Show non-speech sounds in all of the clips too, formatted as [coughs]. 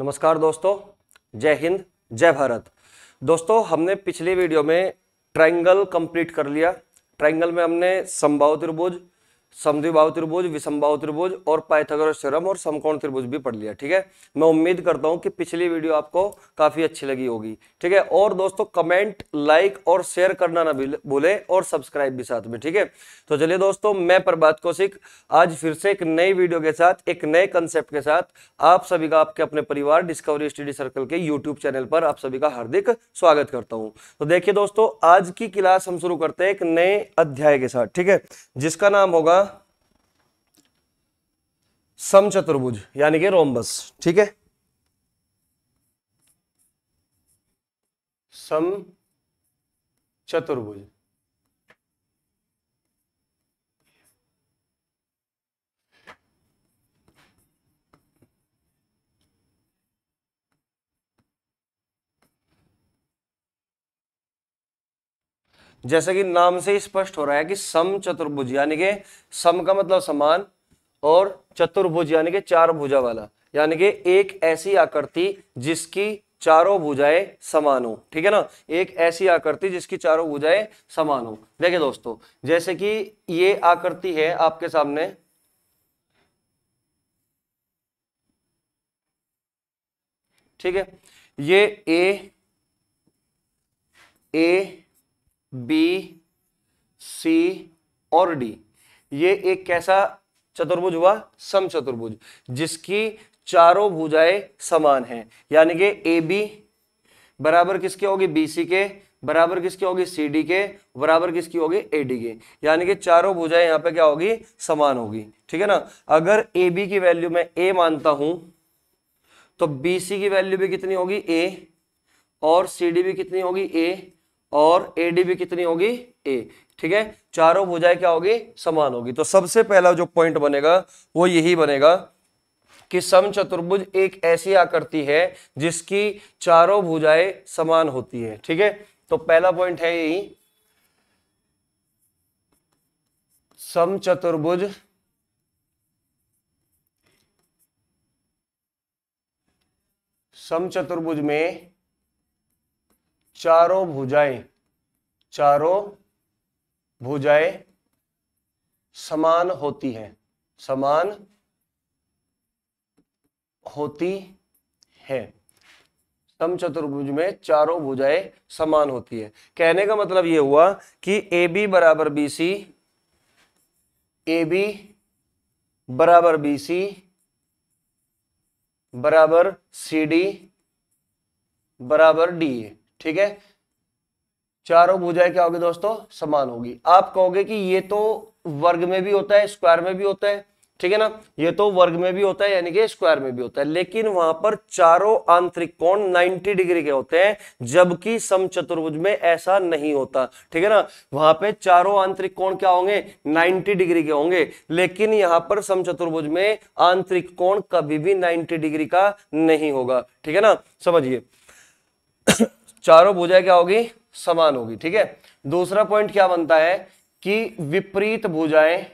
नमस्कार दोस्तों जय हिंद जय भारत दोस्तों हमने पिछली वीडियो में ट्रायंगल कंप्लीट कर लिया ट्रायंगल में हमने संभाव त्रिभुज समद्विभाव त्रिभुज विषमभाव त्रिभुज और पाइथागोरस थ्योरम और समकोण त्रिभुज भी पढ़ लिया ठीक है मैं उम्मीद करता हूँ कि पिछली वीडियो आपको काफ़ी अच्छी लगी होगी ठीक है और दोस्तों कमेंट लाइक और शेयर करना ना भूले और सब्सक्राइब भी साथ में ठीक है तो चलिए दोस्तों मैं प्रभात कौशिक आज फिर से एक नई वीडियो के साथ एक नए कंसेप्ट के साथ आप सभी का आपके अपने परिवार डिस्कवरी स्टडी सर्कल के यूट्यूब चैनल पर आप सभी का हार्दिक स्वागत करता हूँ तो देखिए दोस्तों आज की क्लास हम शुरू करते हैं एक नए अध्याय के साथ ठीक है जिसका नाम होगा समचतुर्भुज यानी कि रोमबस ठीक है सम चतुर्भुज जैसे कि नाम से स्पष्ट हो रहा है कि सम चतुर्भुज यानी कि सम का मतलब समान और चतुर्भुज यानी कि चार भुजा वाला यानी कि एक ऐसी आकृति जिसकी चारों भुजाएं समान हो ठीक है ना एक ऐसी आकृति जिसकी चारों भुजाएं समान हो देखे दोस्तों जैसे कि ये आकृति है आपके सामने ठीक है ये ए ए बी सी और डी ये एक कैसा चतुर्भुज हुआ सम चतुर्भुज जिसकी चारों भुजाएं समान हैं यानी कि ए बी बराबर किसके होगी बीसी के बराबर किसकी होगी सी डी के बराबर किसकी होगी ए डी के यानी कि चारों भुजाएं यहाँ पे क्या होगी समान होगी ठीक है ना अगर ए बी की वैल्यू मैं ए मानता हूं तो बी सी की वैल्यू भी कितनी होगी ए और सी डी भी कितनी होगी ए और ए डी भी कितनी होगी ए ठीक है चारों भुजाएं क्या होगी समान होगी तो सबसे पहला जो पॉइंट बनेगा वो यही बनेगा कि सम चतुर्भुज एक ऐसी आकृति है जिसकी चारों भुजाएं समान होती है ठीक है तो पहला पॉइंट है यही सम चतुर्भुज सम चतुर्भुज में चारों भुजाएं चारों भुजाएं समान होती हैं समान होती है समचतुर्भुज में चारों भुजाएं समान होती है कहने का मतलब यह हुआ कि ए बी बराबर बी सी ए बी बराबर बी सी बराबर सी डी बराबर डी ए ठीक है चारों भुजाएं क्या होगी दोस्तों समान होगी आप कहोगे कि ये तो वर्ग में भी होता है स्क्वायर में भी होता है ठीक है ना ये तो वर्ग में भी होता है यानी कि स्क्वायर में भी होता है लेकिन वहां पर चारों आंतरिक कोण 90 डिग्री के होते हैं जबकि समचतुर्भुज में ऐसा नहीं होता ठीक है ना वहां पे चारों आंतरिक कोण क्या होंगे 90 डिग्री के होंगे लेकिन यहां पर समचतुर्भुज में आंतरिक कोण कभी भी 90 डिग्री का नहीं होगा ठीक है ना समझिए चारों भुजाएं क्या होगी समान होगी ठीक है दूसरा पॉइंट क्या बनता है कि विपरीत भुजाएं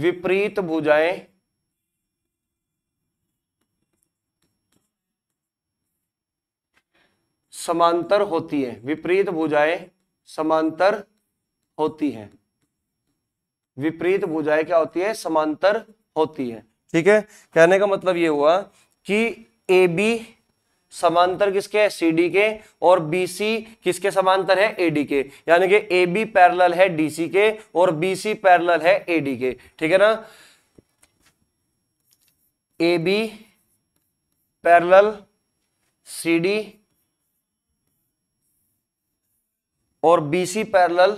विपरीत भुजाएं समांतर होती है विपरीत भुजाएं समांतर होती है विपरीत भुजाएं क्या होती है समांतर होती है ठीक है कहने का मतलब यह हुआ कि ए बी समांतर किसके है सी के और BC किसके समांतर है AD के यानी कि AB पैरेलल है DC के और BC पैरेलल है AD के ठीक है ना AB पैरेलल CD और BC पैरेलल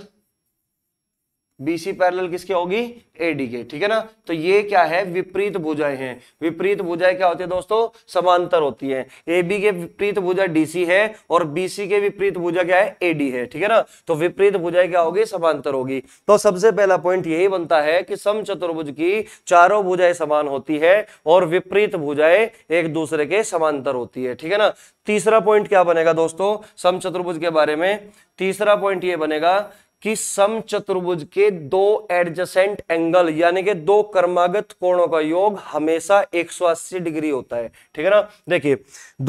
बीसी पैरेलल किसके होगी एडी के ठीक है ना तो ये क्या है विपरीत भुजाएं हैं विपरीत भुजाएं क्या होती है दोस्तों समांतर होती है एबी के विपरीत भुजा डीसी है और बीसी के विपरीत भुजा क्या है एडी है ठीक है ना तो विपरीत भुजाएं क्या होगी समांतर होगी तो सबसे पहला पॉइंट यही बनता है कि सम चतुर्भुज की चारों भुजाएं समान होती है और विपरीत भुजाएं एक दूसरे के समांतर होती है ठीक है ना तीसरा पॉइंट क्या बनेगा दोस्तों सम चतुर्भुज के बारे में तीसरा पॉइंट ये बनेगा कि सम चतुर्भुज के दो एडजसेंट एंगल यानी कि दो कर्मागत कोणों का योग हमेशा 180 डिग्री होता है ठीक है ना देखिए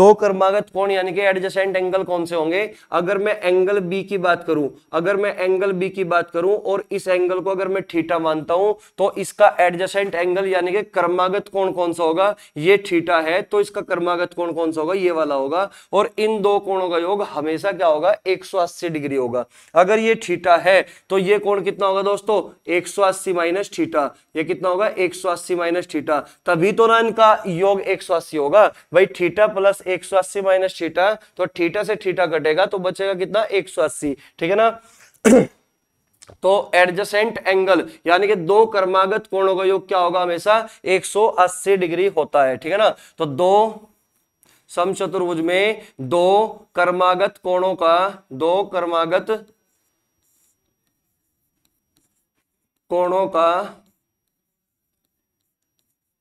दो कर्मागत कोण यानी कि एडजसेंट एंगल कौन से होंगे अगर मैं एंगल बी की बात करूं अगर मैं एंगल बी की बात करूं और इस एंगल को अगर मैं ठीटा मानता हूं तो इसका एडजसेंट एंगल यानी कि कर्मागत कोण कौन सा होगा ये ठीठा है तो इसका कर्मागत कोण कौन सा होगा ये वाला होगा और इन दो कोणों का योग हमेशा क्या होगा एक डिग्री होगा अगर ये ठीठा है तो ये कोण कितना होगा दोस्तों एक सौ अस्सी माइनस ठीटा ये कितना होगा एक सौ अस्सी माइनस ठीटा तभी तो ना इनका योग एक सौ अस्सी होगा भाई ठीटा प्लस एक सौ अस्सी माइनस ठीटा तो ठीटा से ठीटा कटेगा तो बचेगा कितना एक सौ अस्सी ठीक है ना [clears throat] तो एडजसेंट एंगल यानी कि दो कर्मागत कोणों का योग क्या होगा हमेशा 180 डिग्री होता है ठीक है ना तो दो समचतुर्भुज में दो कर्मागत कोणों का दो कर्मागत कोणों का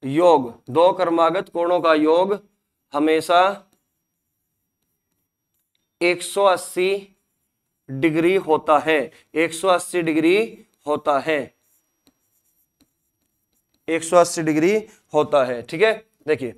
योग दो कर्मागत कोणों का योग हमेशा 180 डिग्री होता है 180 डिग्री होता है 180 डिग्री होता है ठीक है देखिए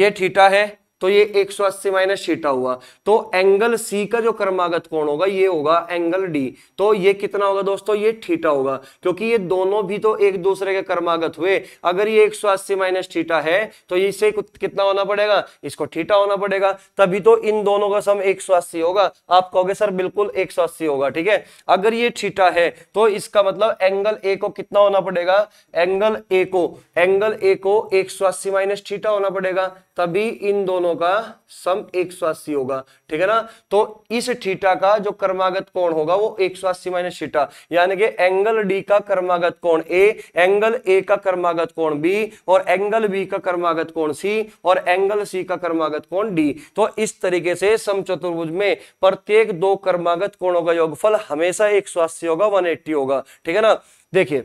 ये थीटा है तो ये 180 माइनस छीटा हुआ तो एंगल सी का जो कर्मागत कोण होगा ये होगा एंगल डी तो ये कितना होगा दोस्तों ये ठीटा होगा क्योंकि ये दोनों भी तो एक दूसरे के कर्मागत हुए अगर ये 180 माइनस ठीटा है तो इसे कितना होना पड़ेगा इसको ठीटा होना पड़ेगा तभी तो इन दोनों का सम 180 होगा आप कहोगे सर बिल्कुल एक होगा ठीक है अगर ये ठीटा है तो इसका मतलब एंगल ए को कितना होना पड़ेगा एंगल ए को एंगल ए को एक सौ अस्सी माइनस ठीटा होना पड़ेगा तभी इन दोनों दोनों का सम एक होगा ठीक है ना तो इस थीटा का जो कर्मागत कोण होगा वो एक सौ अस्सी माइनस थीटा यानी कि एंगल डी का कर्मागत कोण ए एंगल ए का कर्मागत कोण बी और एंगल बी का कर्मागत कोण सी और एंगल सी का कर्मागत कोण डी तो इस तरीके से सम चतुर्भुज में प्रत्येक दो कर्मागत कोणों का योगफल हमेशा एक होगा 180 होगा ठीक है ना देखिए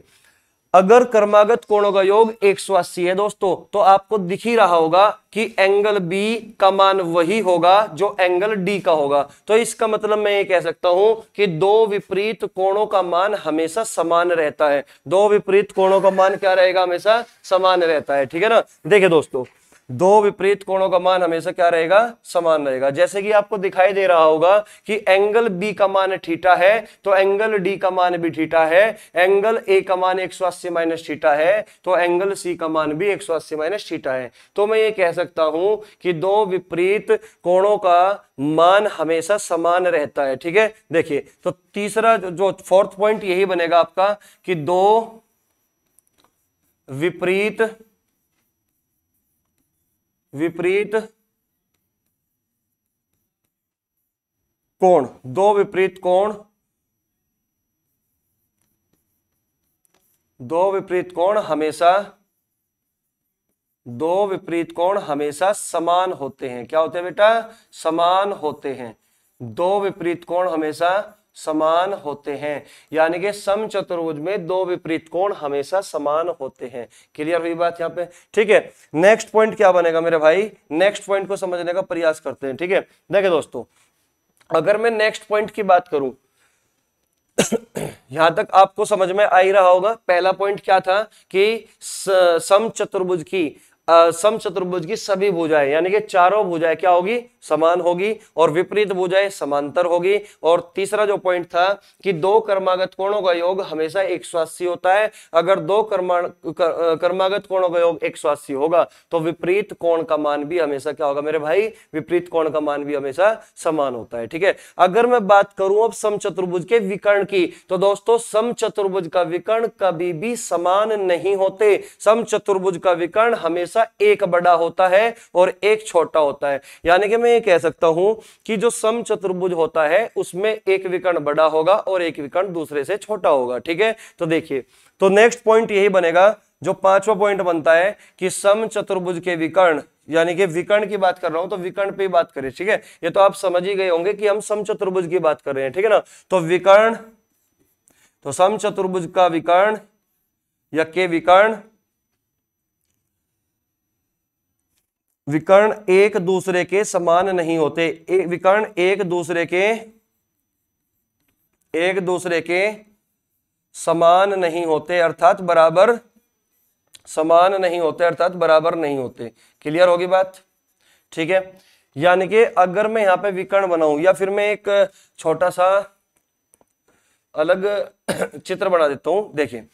अगर कर्मागत कोणों का योग 180 है दोस्तों तो आपको दिख ही रहा होगा कि एंगल बी का मान वही होगा जो एंगल डी का होगा तो इसका मतलब मैं ये कह सकता हूं कि दो विपरीत कोणों का मान हमेशा समान रहता है दो विपरीत कोणों का मान क्या रहेगा हमेशा समान रहता है ठीक है ना देखिए दोस्तों दो विपरीत कोणों का मान हमेशा क्या रहेगा समान रहेगा जैसे कि आपको दिखाई दे रहा होगा कि एंगल बी का मान ठीटा है तो एंगल डी का मान भी ठीटा है एंगल ए का मान एक सौ अस्सी माइनस ठीटा है तो एंगल सी का मान भी एक सौ अस्सी माइनस ठीटा है तो मैं ये कह सकता हूं कि दो विपरीत कोणों का मान हमेशा समान रहता है ठीक है देखिए तो तीसरा जो फोर्थ पॉइंट यही बनेगा आपका कि दो विपरीत विपरीत कोण दो विपरीत कोण दो विपरीत कोण हमेशा दो विपरीत कोण हमेशा समान होते हैं क्या होते हैं बेटा समान होते हैं दो विपरीत कोण हमेशा समान होते हैं यानी कि सम चतुर्भुज में दो विपरीत कोण हमेशा समान होते हैं क्लियर हुई बात यहाँ पे ठीक है नेक्स्ट पॉइंट क्या बनेगा मेरे भाई नेक्स्ट पॉइंट को समझने का प्रयास करते हैं ठीक है देखे दोस्तों अगर मैं नेक्स्ट पॉइंट की बात करूं यहां तक आपको समझ में आ ही रहा होगा पहला पॉइंट क्या था कि सम चतुर्भुज की सम चतुर्भुज की सभी भुजाएं यानी कि चारों भुजाएं क्या होगी समान होगी और विपरीत भुजाएं समांतर होगी और तीसरा जो पॉइंट था कि दो कर्मागत कोणों का योग हमेशा एक होता है अगर दो कर्मा कर, कर्मागत कोणों का योग एक होगा तो विपरीत कोण का मान भी हमेशा क्या होगा मेरे भाई विपरीत कोण का मान भी हमेशा समान होता है ठीक है अगर मैं बात करूं अब सम चतुर्भुज के विकर्ण की तो दोस्तों सम चतुर्भुज का विकर्ण कभी भी समान नहीं होते सम चतुर्भुज का विकर्ण हमेशा हिस्सा एक बड़ा होता है और एक छोटा होता है यानी कि मैं ये कह सकता हूं कि जो सम चतुर्भुज होता है उसमें एक विकर्ण बड़ा होगा और एक विकर्ण दूसरे से छोटा होगा ठीक है तो देखिए तो नेक्स्ट पॉइंट यही बनेगा जो पांचवा पॉइंट बनता है कि सम चतुर्भुज के विकर्ण यानी कि विकर्ण की बात कर रहा हूं तो विकर्ण पे ही बात करें ठीक है ये तो आप समझ ही गए होंगे कि हम सम चतुर्भुज की बात कर रहे हैं ठीक है ना तो विकर्ण तो सम चतुर्भुज का विकर्ण या के विकर्ण विकर्ण एक दूसरे के समान नहीं होते विकर्ण एक दूसरे के एक दूसरे के समान नहीं होते अर्थात बराबर समान नहीं होते अर्थात बराबर नहीं होते क्लियर होगी बात ठीक है यानी कि अगर मैं यहां पे विकर्ण बनाऊं या फिर मैं एक छोटा सा अलग [clears throat] चित्र बना देता हूं देखिए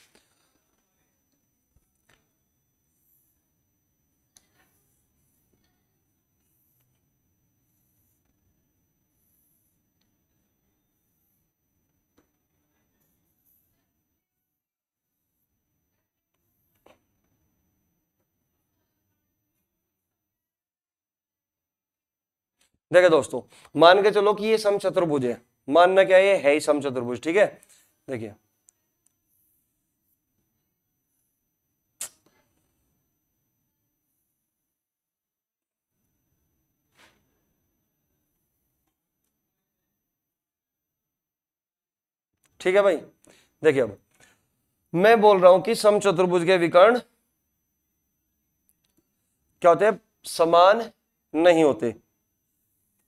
देखे दोस्तों मान के चलो कि ये चतुर्भुज है मानना क्या ये है ही सम चतुर्भुज ठीक है देखिए ठीक है भाई देखिए अब मैं बोल रहा हूं कि समचतुर्भुज के विकर्ण क्या होते हैं समान नहीं होते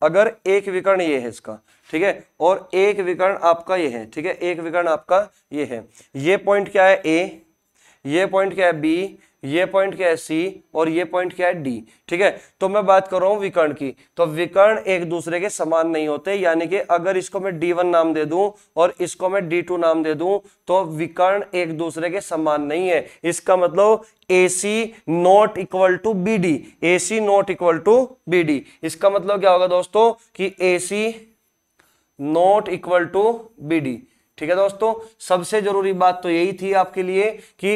अगर एक विकर्ण ये है इसका ठीक है और एक विकर्ण आपका ये है ठीक है एक विकर्ण आपका ये है ये पॉइंट क्या है ए ये पॉइंट क्या है बी ये पॉइंट क्या है सी और ये पॉइंट क्या है डी ठीक है तो मैं बात कर रहा हूं विकर्ण की तो विकर्ण एक दूसरे के समान नहीं होते यानी कि अगर इसको मैं डी वन नाम दे दूं और इसको मैं डी टू नाम दे दूं तो विकर्ण एक दूसरे के समान नहीं है इसका मतलब A C not equal to B D A C not equal to B D इसका मतलब क्या होगा दोस्तों की A C not equal to B D ठीक है दोस्तों सबसे जरूरी बात तो यही थी आपके लिए कि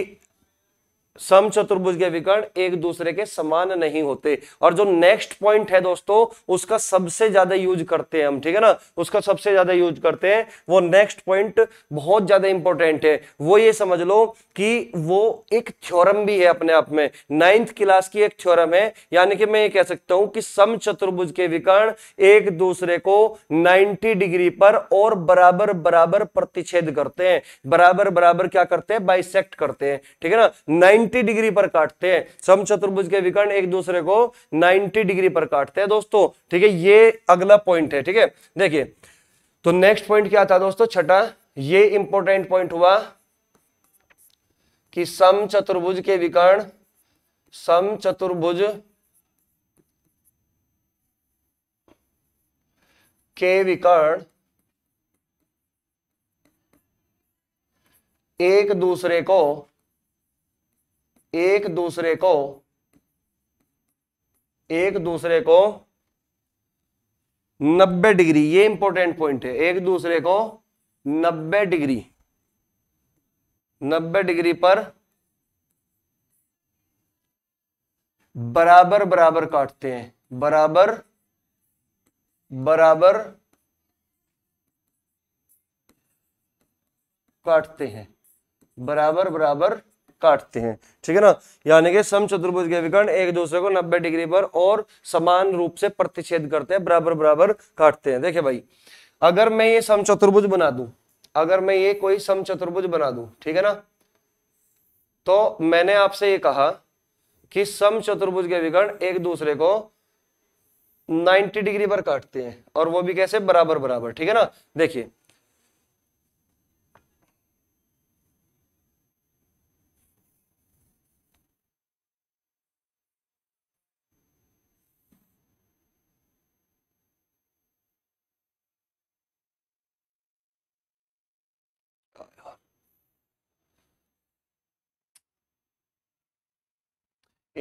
सम चतुर्भुज के विकर्ण एक दूसरे के समान नहीं होते और जो नेक्स्ट पॉइंट है दोस्तों उसका सबसे ज्यादा यूज करते हैं हम ठीक है ना उसका सबसे ज्यादा यूज करते हैं वो नेक्स्ट पॉइंट बहुत ज्यादा इंपॉर्टेंट है वो ये समझ लो कि वो एक थ्योरम भी है अपने आप में नाइन्थ क्लास की एक थ्योरम है यानी कि मैं ये कह सकता हूं कि सम चतुर्भुज के विकर्ण एक दूसरे को नाइनटी डिग्री पर और बराबर बराबर प्रतिच्छेद करते हैं बराबर बराबर क्या करते हैं बाइसेक्ट करते हैं ठीक है ना 90 90 डिग्री पर काटते हैं सम चतुर्भुज के विकर्ण एक दूसरे को 90 डिग्री पर काटते हैं दोस्तों ठीक है ये अगला पॉइंट है ठीक है देखिए तो नेक्स्ट पॉइंट क्या था दोस्तों छठा ये इंपॉर्टेंट पॉइंट हुआ कि सम चतुर्भुज के विकर्ण सम चतुर्भुज के विकर्ण एक दूसरे को एक दूसरे को एक दूसरे को 90 डिग्री ये इंपॉर्टेंट पॉइंट है एक दूसरे को 90 डिग्री 90 डिग्री पर बराबर बराबर काटते हैं बराबर बराबर काटते हैं बराबर बराबर काटते हैं ठीक है ना यानी कि सम चतुर्भुज के विकर्ण एक दूसरे को 90 डिग्री पर और समान रूप से प्रतिच्छेद करते हैं बराबर बराबर काटते हैं देखिये भाई अगर मैं ये सम चतुर्भुज बना दू अगर मैं ये कोई सम चतुर्भुज बना दू ठीक है ना तो मैंने आपसे ये कहा कि सम चतुर्भुज के विकर्ण एक दूसरे को 90 डिग्री पर काटते हैं और वो भी कैसे बराबर बराबर ठीक है ना देखिए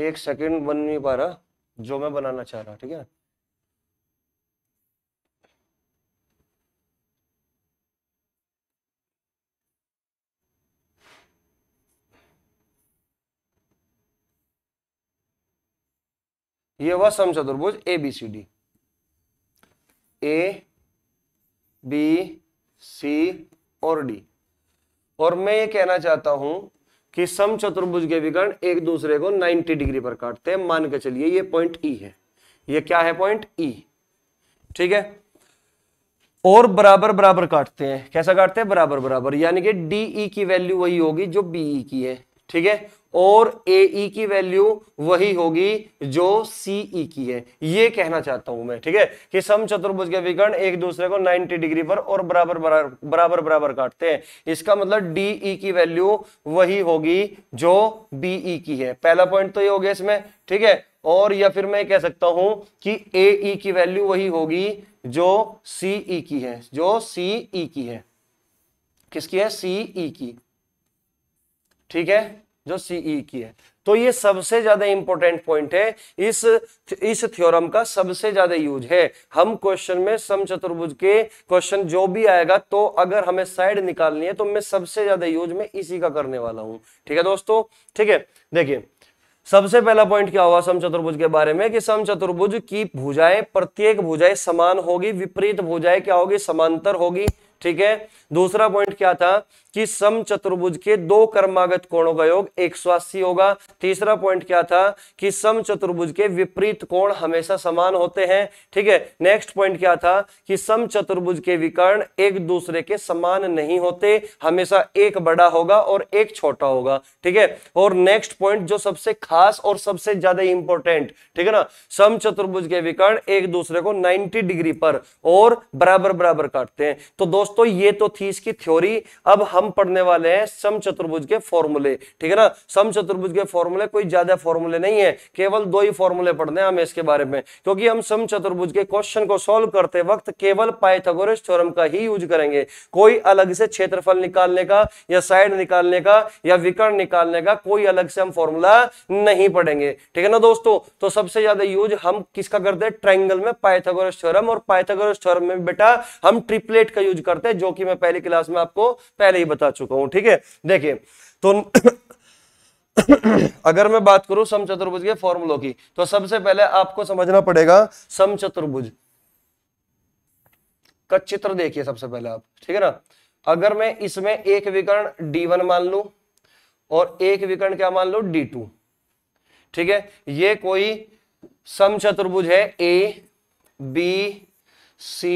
एक सेकंड बन नहीं पा रहा जो मैं बनाना चाह रहा ठीक है ये हुआ समचतुर्भुज A B C D A B C और डी और मैं ये कहना चाहता हूं कि सम चतुर्भुज के विकर्ण एक दूसरे को 90 डिग्री पर काटते हैं मान के चलिए ये पॉइंट ई e है ये क्या है पॉइंट ई e, ठीक है और बराबर बराबर काटते हैं कैसा काटते हैं बराबर बराबर यानी कि डी ई e की वैल्यू वही होगी जो बीई e की है ठीक है और ए ई e की वैल्यू वही होगी जो सी ई e की है ये कहना चाहता हूं मैं ठीक है कि सम चतुर्भुज के विकर्ण एक दूसरे को 90 डिग्री पर और बराबर बराबर बराबर बराबर काटते हैं इसका मतलब डी ई e की वैल्यू वही होगी जो बी ई की है पहला पॉइंट तो ये हो गया इसमें ठीक है और या फिर मैं कह सकता हूं कि ए ई की वैल्यू वही होगी जो सी ई की है जो सी ई की है किसकी है सी ई की ठीक है जो सीई e की है तो ये सबसे ज्यादा इंपॉर्टेंट पॉइंट है इस इस थ्योरम का सबसे ज्यादा यूज है हम क्वेश्चन में सम चतुर्भुज के क्वेश्चन जो भी आएगा तो अगर हमें साइड निकालनी है तो मैं सबसे ज्यादा यूज में इसी का करने वाला हूं ठीक है दोस्तों ठीक है देखिए सबसे पहला पॉइंट क्या हुआ सम चतुर्भुज के बारे में कि सम चतुर्भुज की भुजाएं प्रत्येक भुजाएं समान होगी विपरीत भुजाएं क्या होगी समांतर होगी ठीक है दूसरा पॉइंट क्या था कि सम चतुर्भुज के दो कर्मागत कोणों का योग एक होगा तीसरा पॉइंट क्या था कि सम चतुर्भुज के विपरीत कोण हमेशा समान होते हैं ठीक है नेक्स्ट पॉइंट क्या था कि सम चतुर्भुज के विकर्ण एक दूसरे के समान नहीं होते हमेशा एक बड़ा होगा और एक छोटा होगा ठीक है और नेक्स्ट पॉइंट जो सबसे खास और सबसे ज्यादा इंपॉर्टेंट ठीक है ना सम चतुर्भुज के विकर्ण एक दूसरे को नाइनटी डिग्री पर और बराबर बराबर काटते हैं तो दोस्तों दोस्तों ये तो थी इसकी थ्योरी अब हम पढ़ने वाले हैं सम चतुर्भुज के फॉर्मूले ठीक है ना सम चतुर्भुज के फॉर्मूले कोई ज्यादा फॉर्मूले नहीं है केवल दो ही फॉर्मूले पढ़ने हैं हमें इसके बारे में क्योंकि हम सम चतुर्भुज के क्वेश्चन को सोल्व करते वक्त केवल पाइथागोरस थ्योरम का ही यूज करेंगे कोई अलग से क्षेत्रफल निकालने का या साइड निकालने का या विकर्ण निकालने का कोई अलग से हम फॉर्मूला नहीं पढ़ेंगे ठीक है ना दोस्तों तो सबसे ज्यादा यूज हम किसका करते हैं ट्राइंगल में पाइथागोरस थ्योरम और पाइथागोरस थ्योरम में बेटा हम ट्रिपलेट का यूज करते करते हैं जो कि मैं पहली क्लास में आपको पहले ही बता चुका हूं ठीक है देखिए तो [coughs] अगर मैं बात करूं सम चतुर्भुज के फॉर्मुलो की तो सबसे पहले आपको समझना पड़ेगा सम चतुर्भुज का चित्र देखिए सबसे पहले आप ठीक है ना अगर मैं इसमें एक विकर्ण d1 मान लू और एक विकर्ण क्या मान लो d2 ठीक है ये कोई सम चतुर्भुज है a b c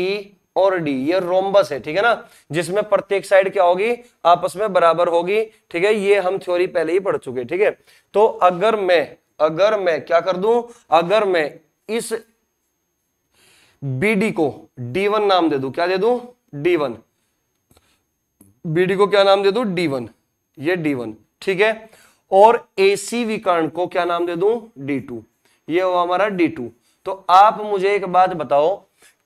और डी ये रोमबस है ठीक है ना जिसमें प्रत्येक साइड क्या होगी आपस में बराबर होगी ठीक है ये हम थ्योरी पहले ही पढ़ चुके ठीक है तो अगर मैं अगर मैं क्या कर दूं अगर मैं इस डी को डी वन नाम दे दू क्या दे दू डी वन डी को क्या नाम दे दू डी वन ये डी वन ठीक है और एसी विकर्ण को क्या नाम दे दू डी टू ये हुआ हमारा डी टू तो आप मुझे एक बात बताओ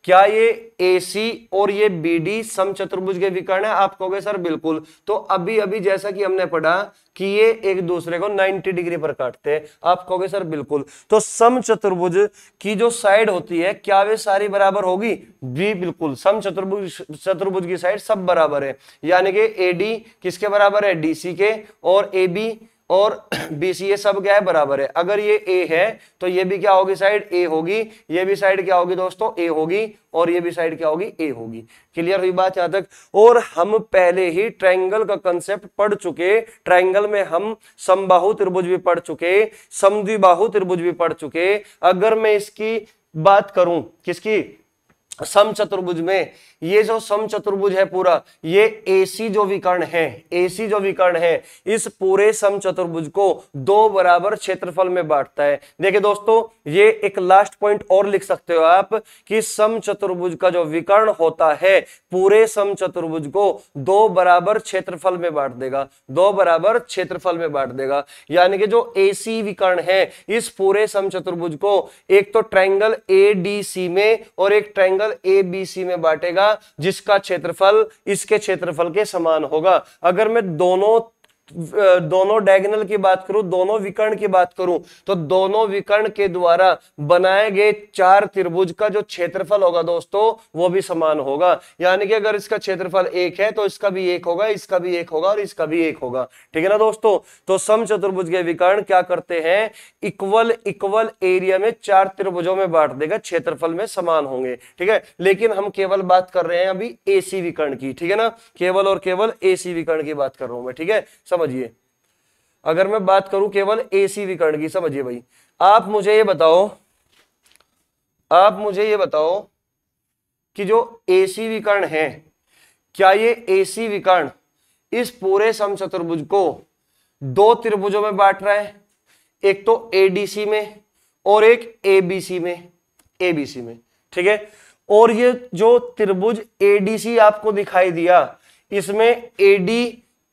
क्या ये सी और ये डी सम चतुर्भुज के विकर्ण है आप कहोगे सर बिल्कुल तो अभी अभी जैसा कि हमने पढ़ा कि ये एक दूसरे को 90 डिग्री पर काटते हैं आप कहोगे सर बिल्कुल तो सम चतुर्भुज की जो साइड होती है क्या वे सारी बराबर होगी जी बिल्कुल सम चतुर्भुज चतुर्भुज की साइड सब बराबर है यानी कि डी किसके बराबर है सी के और बी और बी सी ए सब क्या है बराबर है अगर ये ए है तो ये भी क्या होगी साइड ए होगी ये भी साइड क्या होगी दोस्तों ए होगी और ये भी साइड क्या होगी ए होगी क्लियर तो हुई बात यहां तक और हम पहले ही ट्रायंगल का कंसेप्ट पढ़ चुके ट्रायंगल में हम समबाहु त्रिभुज भी पढ़ चुके समद्विबाहु त्रिभुज भी पढ़ चुके अगर मैं इसकी बात करूं किसकी सम चतुर्भुज में ये जो सम चतुर्भुज है पूरा ये एसी जो विकर्ण है एसी जो विकर्ण है इस पूरे सम चतुर्भुज को दो बराबर क्षेत्रफल में बांटता है देखिए दोस्तों ये एक लास्ट पॉइंट और लिख सकते हो आप कि सम चतुर्भुज का जो विकर्ण होता है पूरे सम चतुर्भुज को दो बराबर क्षेत्रफल में बांट देगा दो बराबर क्षेत्रफल में बांट देगा यानी कि जो एसी विकर्ण है इस पूरे सम चतुर्भुज को एक तो ट्राइंगल ए में और एक triangle circle A B C में बांटेगा जिसका क्षेत्रफल इसके क्षेत्रफल के समान होगा अगर मैं दोनों दोनों डायगनल की बात करूं दोनों विकर्ण की बात करूं तो दोनों विकर्ण के द्वारा बनाए गए चार त्रिभुज का जो क्षेत्रफल होगा दोस्तों वो भी समान होगा यानी कि अगर इसका क्षेत्रफल एक है तो इसका भी एक होगा इसका भी एक होगा और इसका भी एक होगा ठीक है ना दोस्तों तो सम चतुर्भुज के विकर्ण क्या करते हैं इक्वल इक्वल एरिया में चार त्रिभुजों में बांट देगा क्षेत्रफल में समान होंगे ठीक है लेकिन हम केवल बात कर रहे हैं अभी एसी विकर्ण की ठीक है ना केवल और केवल एसी विकर्ण की बात कर रहा हूं मैं ठीक है समझिए अगर मैं बात करूं केवल एसी विकर्ण की समझिए भाई आप मुझे ये बताओ आप मुझे ये बताओ कि जो एसी विकर्ण है क्या ये एसी विकर्ण इस पूरे समचतुर्भुज को दो त्रिभुजों में बांट रहा है एक तो एडीसी में और एक एबीसी में एबीसी में ठीक है और ये जो त्रिभुज एडीसी आपको दिखाई दिया इसमें एडी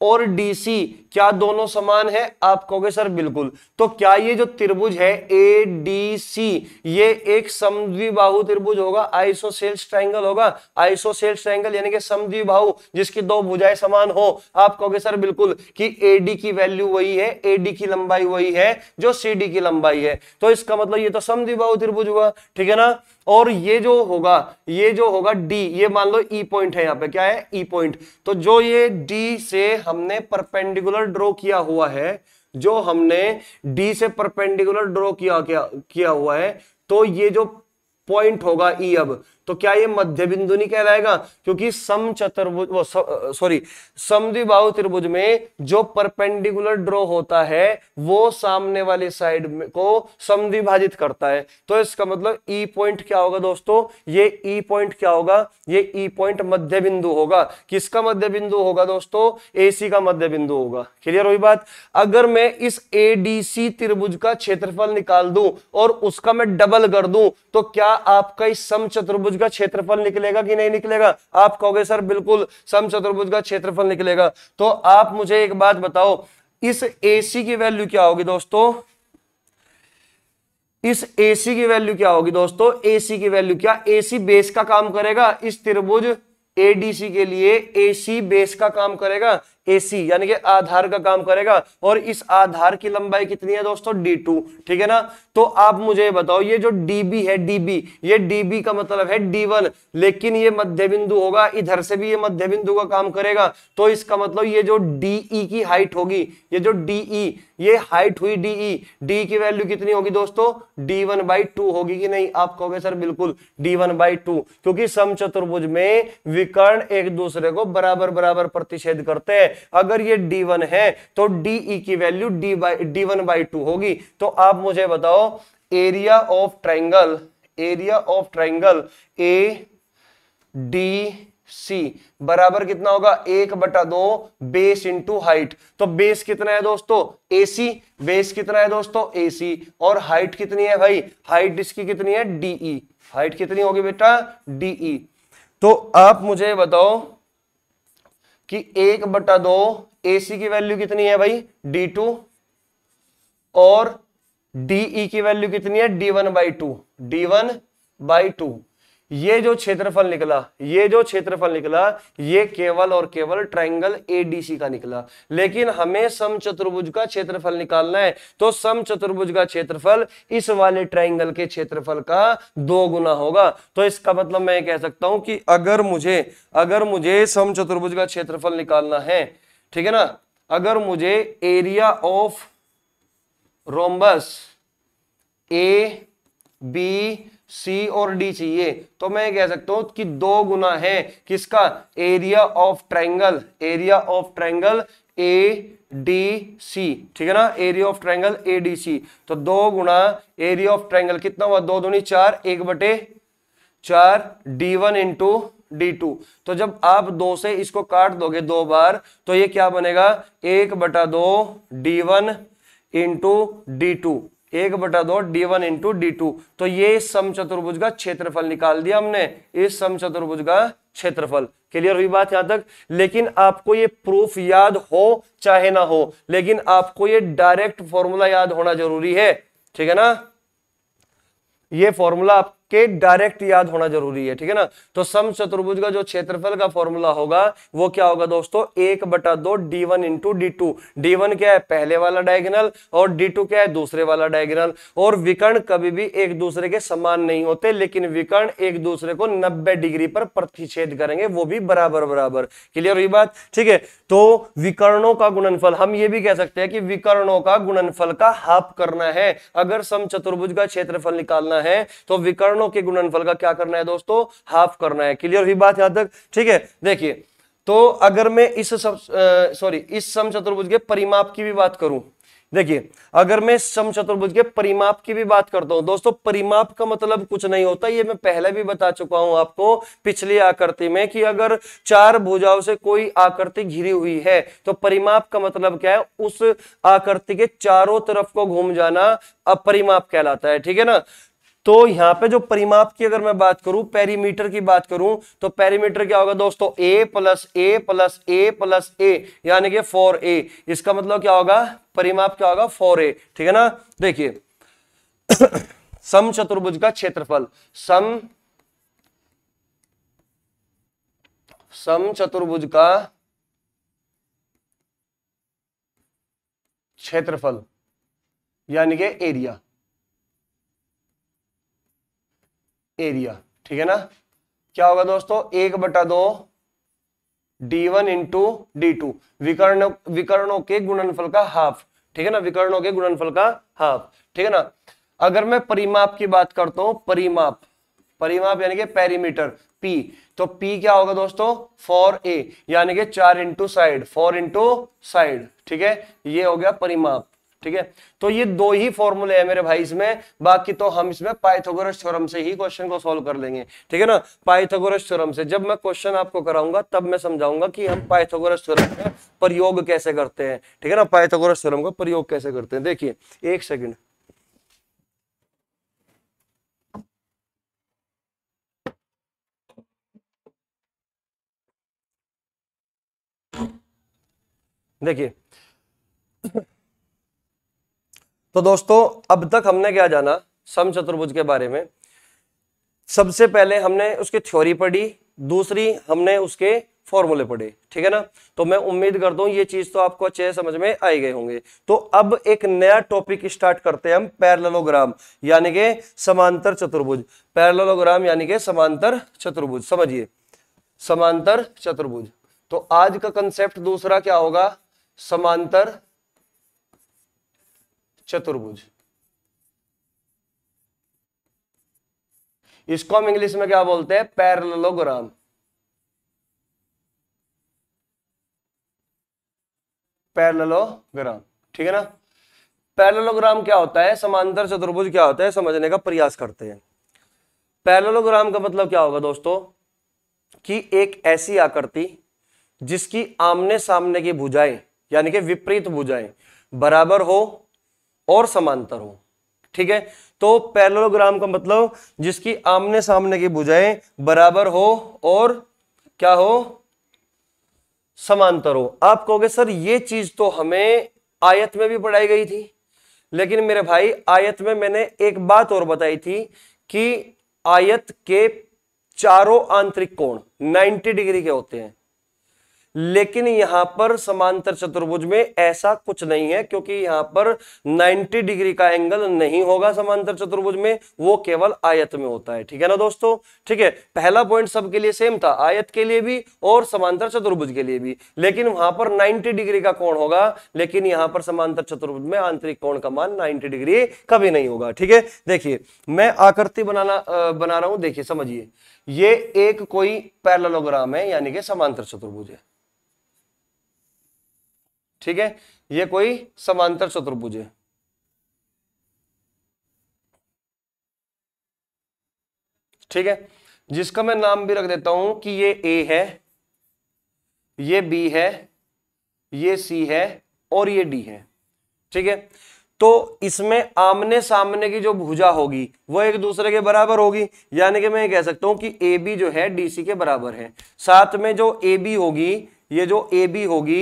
और डीसी क्या दोनों समान है आप कहोगे सर बिल्कुल तो क्या ये जो त्रिभुज है ए डी सी ये एक समद्विबाहु त्रिभुज होगा आइसोसेल्स ट्रायंगल होगा आइसोसेल्स ट्रायंगल यानी कि समद्विबाहु जिसकी दो भुजाएं समान हो आप कहोगे सर बिल्कुल कि ए डी की वैल्यू वही है ए डी की लंबाई वही है जो सी डी की लंबाई है तो इसका मतलब ये तो समद्विबाहु त्रिभुज हुआ ठीक है ना और ये जो होगा ये जो होगा डी ये मान लो ई e पॉइंट है यहाँ पे क्या है ई e पॉइंट तो जो ये डी से हमने परपेंडिकुलर परपेंडिकुलर ड्रॉ किया हुआ है जो हमने डी से परपेंडिकुलर ड्रॉ किया, किया किया हुआ है तो ये जो पॉइंट होगा ई e अब तो क्या ये मध्य बिंदु नहीं कहलाएगा क्योंकि सम चतुर्भुज वो सॉरी समद्विबाहु त्रिभुज में जो परपेंडिकुलर ड्रॉ होता है वो सामने वाली साइड को समद्विभाजित करता है तो इसका मतलब ई e पॉइंट क्या होगा दोस्तों ये ई e पॉइंट क्या होगा ये ई e पॉइंट मध्य बिंदु होगा किसका मध्य बिंदु होगा दोस्तों एसी का मध्य बिंदु होगा क्लियर हुई बात अगर मैं इस ए त्रिभुज का क्षेत्रफल निकाल दू और उसका मैं डबल कर दू तो क्या आपका इस सम चतुर्भुज चतुर्भुज का क्षेत्रफल निकलेगा कि नहीं निकलेगा आप कहोगे सर बिल्कुल सम चतुर्भुज का क्षेत्रफल निकलेगा तो आप मुझे एक बात बताओ इस एसी की वैल्यू क्या होगी दोस्तों इस एसी की वैल्यू क्या होगी दोस्तों एसी की वैल्यू क्या एसी बेस का काम करेगा इस त्रिभुज एडीसी के लिए एसी बेस का काम करेगा एसी यानी कि आधार का काम करेगा और इस आधार की लंबाई कितनी है दोस्तों डी टू ठीक है ना तो आप मुझे बताओ ये जो डीबी है डीबी ये डीबी का मतलब है डी वन लेकिन ये मध्य बिंदु होगा इधर से भी ये मध्य बिंदु का काम करेगा तो इसका मतलब ये जो डीई e की हाइट होगी ये जो डीई e, ये हाइट हुई डीई डी e, की वैल्यू कितनी होगी दोस्तों डी वन बाई टू होगी कि नहीं आप कहोगे सर बिल्कुल डी वन बाई टू क्योंकि समचतुर्भुज में विकर्ण एक दूसरे को बराबर बराबर प्रतिषेध करते हैं अगर ये d1 है तो de की value d by D one by two होगी तो आप मुझे बताओ area of triangle area of triangle A D C बराबर कितना होगा एक बटा दो बेस इंटू हाइट तो बेस कितना है दोस्तों एसी बेस कितना है दोस्तों एसी और हाइट कितनी है भाई हाइट इसकी कितनी है डीई हाइट e। कितनी होगी बेटा डीई e। तो आप मुझे बताओ कि एक बटा दो ए सी की वैल्यू कितनी है भाई डी टू और डी ई e की वैल्यू कितनी है D one by two D one by two ये जो क्षेत्रफल निकला ये जो क्षेत्रफल निकला ये केवल और केवल डी एडीसी का निकला लेकिन हमें सम चतुर्भुज का क्षेत्रफल निकालना है तो सम चतुर्भुज का क्षेत्रफल इस वाले ट्राइंगल के क्षेत्रफल का दो गुना होगा तो इसका मतलब मैं कह सकता हूं कि अगर मुझे अगर मुझे सम चतुर्भुज का क्षेत्रफल निकालना है ठीक है ना अगर मुझे area of rhombus A B C और डी चाहिए तो मैं कह सकता हूं कि दो गुना है किसका area of triangle area of triangle A D C ठीक है ना area of triangle A D C तो दो गुना एरिया ऑफ ट्रायंगल कितना हुआ दो दुनी चार एक बटे चार D one into D two तो जब आप दो से इसको काट दोगे दो बार तो ये क्या बनेगा एक बटा दो D one into D two एक बटा दो D one into D two तो ये सम चतुर्भुज का क्षेत्रफल निकाल दिया हमने इस सम चतुर्भुज का क्षेत्रफल क्लियर हुई बात यहां तक लेकिन आपको ये प्रूफ याद हो चाहे ना हो लेकिन आपको ये डायरेक्ट फॉर्मूला याद होना जरूरी है ठीक है ना ये फॉर्मूला आप के डायरेक्ट याद होना जरूरी है ठीक है ना तो सम चतुर्भुज का जो क्षेत्रफल का फॉर्मूला होगा वो क्या होगा दोस्तों एक बटा दो D one into D two D one क्या है पहले वाला डायगोनल और डी टू क्या है दूसरे वाला डायगोनल और विकर्ण कभी भी एक दूसरे के समान नहीं होते लेकिन विकर्ण एक दूसरे को नब्बे डिग्री पर प्रतिच्छेद करेंगे वो भी बराबर बराबर क्लियर हुई बात ठीक है तो विकर्णों का गुणनफल हम ये भी कह सकते हैं कि विकर्णों का गुणनफल का हाफ करना है अगर सम चतुर्भुज का क्षेत्रफल निकालना है तो विकर्णों दोनों के गुणनफल का क्या करना है दोस्तों हाफ करना है क्लियर हुई बात यहां तक ठीक है देखिए तो अगर मैं इस सॉरी इस सम चतुर्भुज के परिमाप की भी बात करूं देखिए अगर मैं सम चतुर्भुज के परिमाप की भी बात करता हूं दोस्तों परिमाप का मतलब कुछ नहीं होता ये मैं पहले भी बता चुका हूं आपको पिछली आकृति में कि अगर चार भुजाओं से कोई आकृति घिरी हुई है तो परिमाप का मतलब क्या है उस आकृति के चारों तरफ को घूम जाना अपरिमाप कहलाता है ठीक है ना तो यहां पे जो परिमाप की अगर मैं बात करूं पेरीमीटर की बात करूं तो पेरीमीटर क्या होगा दोस्तों A plus A plus A plus A यानी कि फोर ए इसका मतलब क्या होगा परिमाप क्या होगा फोर ए ठीक है ना देखिए [coughs] सम चतुर्भुज का क्षेत्रफल सम सम चतुर्भुज का क्षेत्रफल यानी कि एरिया एरिया ठीक है ना क्या होगा दोस्तों एक बटा दो D one into D two विकर्ण विकर्णों के गुणनफल का हाफ ठीक है ना विकर्णों के गुणनफल का हाफ ठीक है ना अगर मैं परिमाप की बात करता हूं परिमाप परिमाप यानी कि पेरीमीटर पी तो पी क्या होगा दोस्तों फोर ए यानी कि चार into side four into side ठीक है ये हो गया परिमाप ठीक है तो ये दो ही फॉर्मूले है मेरे भाई इसमें बाकी तो हम इसमें पाइथागोरस थ्योरम से ही क्वेश्चन को सॉल्व कर लेंगे ठीक है ना पाइथागोरस थ्योरम से जब मैं क्वेश्चन आपको कराऊंगा तब मैं समझाऊंगा कि हम पाइथागोरस थ्योरम का प्रयोग कैसे करते हैं ठीक है ना पाइथागोरस थ्योरम का प्रयोग कैसे करते हैं देखिए एक सेकेंड देखिए तो दोस्तों अब तक हमने क्या जाना सम चतुर्भुज के बारे में सबसे पहले हमने उसकी थ्योरी पढ़ी दूसरी हमने उसके फॉर्मूले पढ़े ठीक है ना तो मैं उम्मीद करता हूं ये चीज तो आपको अच्छे समझ में आई गए होंगे तो अब एक नया टॉपिक स्टार्ट करते हैं हम पैरलोग्राम यानी के समांतर चतुर्भुज पैरलोग्राम यानी के समांतर चतुर्भुज समझिए समांतर चतुर्भुज तो आज का कंसेप्ट दूसरा क्या होगा समांतर चतुर्भुज इसको हम इंग्लिश में क्या बोलते हैं पैरलोग्राम पैरलोग्राम ठीक है ना पैरलोग्राम क्या होता है समांतर चतुर्भुज क्या होता है समझने का प्रयास करते हैं पैरलोग्राम का मतलब क्या होगा दोस्तों कि एक ऐसी आकृति जिसकी आमने सामने की भुजाएं यानी कि विपरीत भुजाएं बराबर हो और समांतर हो ठीक है तो पैरलोग्राम का मतलब जिसकी आमने सामने की बुझाएं बराबर हो और क्या हो समांतर हो आप कहोगे सर ये चीज तो हमें आयत में भी पढ़ाई गई थी लेकिन मेरे भाई आयत में मैंने एक बात और बताई थी कि आयत के चारों आंतरिक कोण 90 डिग्री के होते हैं लेकिन यहां पर समांतर चतुर्भुज में ऐसा कुछ नहीं है क्योंकि यहां पर 90 डिग्री का एंगल नहीं होगा समांतर चतुर्भुज में वो केवल आयत में होता है ठीक है ना दोस्तों ठीक है पहला पॉइंट सबके लिए सेम था आयत के लिए भी और समांतर चतुर्भुज के लिए भी लेकिन वहां पर नाइन्टी डिग्री का कोण होगा लेकिन यहां पर समांतर चतुर्भुज में आंतरिक कोण का मान नाइन्टी डिग्री कभी नहीं होगा ठीक है देखिए मैं आकृति बनाना बना रहा हूं देखिए समझिए ये एक कोई पैरलोग्राम है यानी कि समांतर चतुर्भुज है ठीक है ये कोई समांतर चतुर्भुज है ठीक है जिसका मैं नाम भी रख देता हूं कि ये ए है ये बी है ये सी है और ये डी है ठीक है तो इसमें आमने सामने की जो भुजा होगी वो एक दूसरे के बराबर होगी यानी कि मैं ये कह सकता हूं कि ए बी जो है डी सी के बराबर है साथ में जो ए बी होगी ये जो ए बी होगी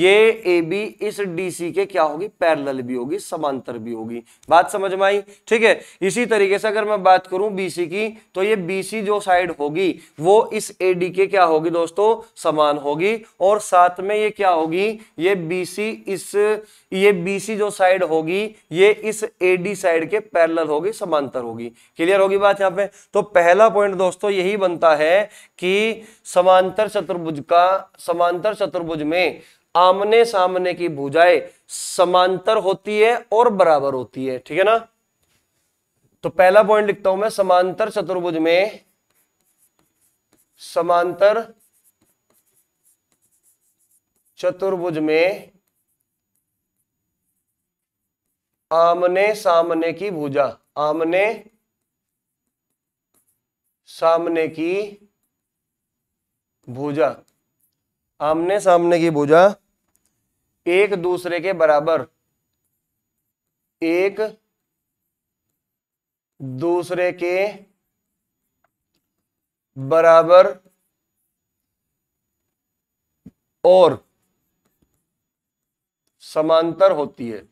ये ए बी इस डीसी के क्या होगी पैरल भी होगी समांतर भी होगी बात समझ में आई ठीक है इसी तरीके से अगर मैं बात करूं बीसी की तो ये बीसी जो साइड होगी वो इस ए डी के क्या होगी दोस्तों समान होगी और साथ में ये क्या होगी ये बीसी इस ये बीसी जो साइड होगी ये इस एडी साइड के पैरेलल होगी समांतर होगी क्लियर होगी बात यहां पे तो पहला पॉइंट दोस्तों यही बनता है कि समांतर चतुर्भुज का समांतर चतुर्भुज में आमने सामने की भुजाएं समांतर होती है और बराबर होती है ठीक है ना तो पहला पॉइंट लिखता हूं मैं समांतर चतुर्भुज में समांतर चतुर्भुज में आमने सामने की भुजा आमने सामने की भुजा आमने सामने की भुजा एक दूसरे के बराबर एक दूसरे के बराबर और समांतर होती है